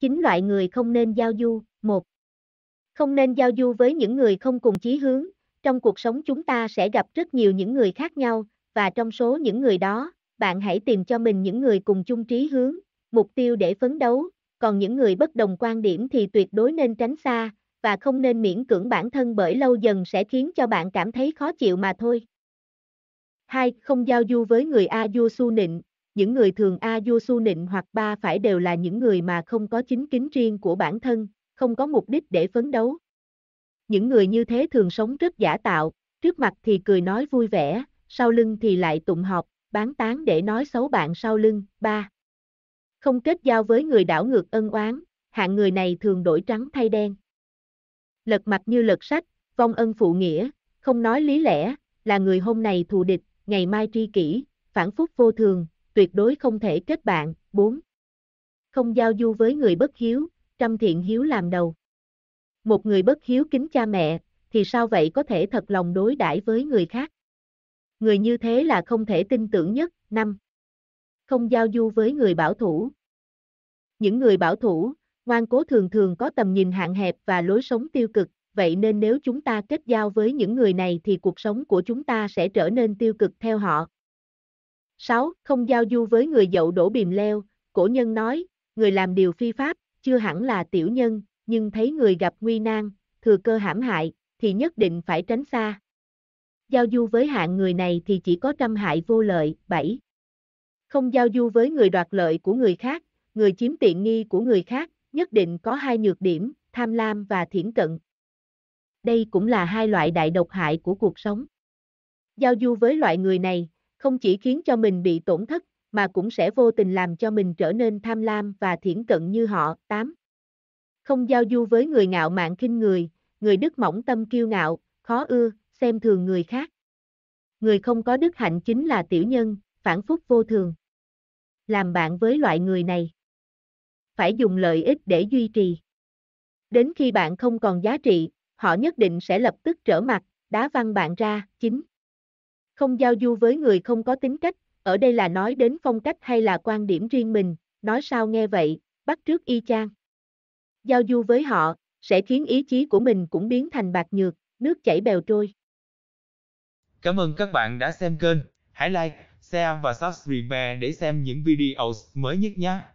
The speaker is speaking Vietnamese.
Chính loại người không nên giao du, một. Không nên giao du với những người không cùng chí hướng, trong cuộc sống chúng ta sẽ gặp rất nhiều những người khác nhau, và trong số những người đó, bạn hãy tìm cho mình những người cùng chung trí hướng, mục tiêu để phấn đấu, còn những người bất đồng quan điểm thì tuyệt đối nên tránh xa, và không nên miễn cưỡng bản thân bởi lâu dần sẽ khiến cho bạn cảm thấy khó chịu mà thôi. 2. Không giao du với người A Du Su Nịnh, những người thường A Du Su Nịnh hoặc ba phải đều là những người mà không có chính kính riêng của bản thân, không có mục đích để phấn đấu. Những người như thế thường sống rất giả tạo, trước mặt thì cười nói vui vẻ, sau lưng thì lại tụng họp, bán tán để nói xấu bạn sau lưng. ba Không kết giao với người đảo ngược ân oán, hạng người này thường đổi trắng thay đen. Lật mặt như lật sách, vong ân phụ nghĩa, không nói lý lẽ, là người hôm này thù địch, ngày mai tri kỷ, phản phúc vô thường, tuyệt đối không thể kết bạn. 4. Không giao du với người bất hiếu, trăm thiện hiếu làm đầu. Một người bất hiếu kính cha mẹ, thì sao vậy có thể thật lòng đối đãi với người khác? Người như thế là không thể tin tưởng nhất. 5. Không giao du với người bảo thủ. Những người bảo thủ, ngoan cố thường thường có tầm nhìn hạn hẹp và lối sống tiêu cực, vậy nên nếu chúng ta kết giao với những người này thì cuộc sống của chúng ta sẽ trở nên tiêu cực theo họ. 6. Không giao du với người dậu đổ bìm leo, cổ nhân nói, người làm điều phi pháp, chưa hẳn là tiểu nhân, nhưng thấy người gặp nguy nan, thừa cơ hãm hại, thì nhất định phải tránh xa. Giao du với hạng người này thì chỉ có trăm hại vô lợi. 7. Không giao du với người đoạt lợi của người khác, người chiếm tiện nghi của người khác, nhất định có hai nhược điểm, tham lam và thiển cận. Đây cũng là hai loại đại độc hại của cuộc sống. Giao du với loại người này, không chỉ khiến cho mình bị tổn thất, mà cũng sẽ vô tình làm cho mình trở nên tham lam và thiển cận như họ. 8. Không giao du với người ngạo mạn khinh người, người đức mỏng tâm kiêu ngạo, khó ưa, xem thường người khác. Người không có đức hạnh chính là tiểu nhân, phản phúc vô thường. Làm bạn với loại người này, phải dùng lợi ích để duy trì. Đến khi bạn không còn giá trị, họ nhất định sẽ lập tức trở mặt, đá văng bạn ra, chính. Không giao du với người không có tính cách, ở đây là nói đến phong cách hay là quan điểm riêng mình, nói sao nghe vậy, bắt trước y chang. Giao du với họ, sẽ khiến ý chí của mình cũng biến thành bạc nhược, nước chảy bèo trôi. Cảm ơn các bạn đã xem kênh, hãy like, share và subscribe để xem những video mới nhất nhé.